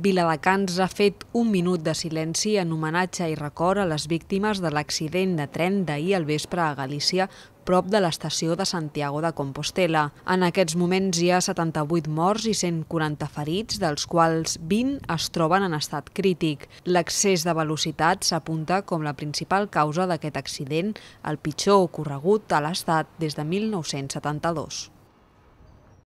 Viladecans ha fet un minut de silenci en homenatge i record a les víctimes de l'accident de tren d'ahir al vespre a Galícia, prop de l'estació de Santiago de Compostela. En aquests moments hi ha 78 morts i 140 ferits, dels quals 20 es troben en estat crític. L'accés de velocitat s'apunta com la principal causa d'aquest accident, el pitjor ocorregut a l'estat des de 1972.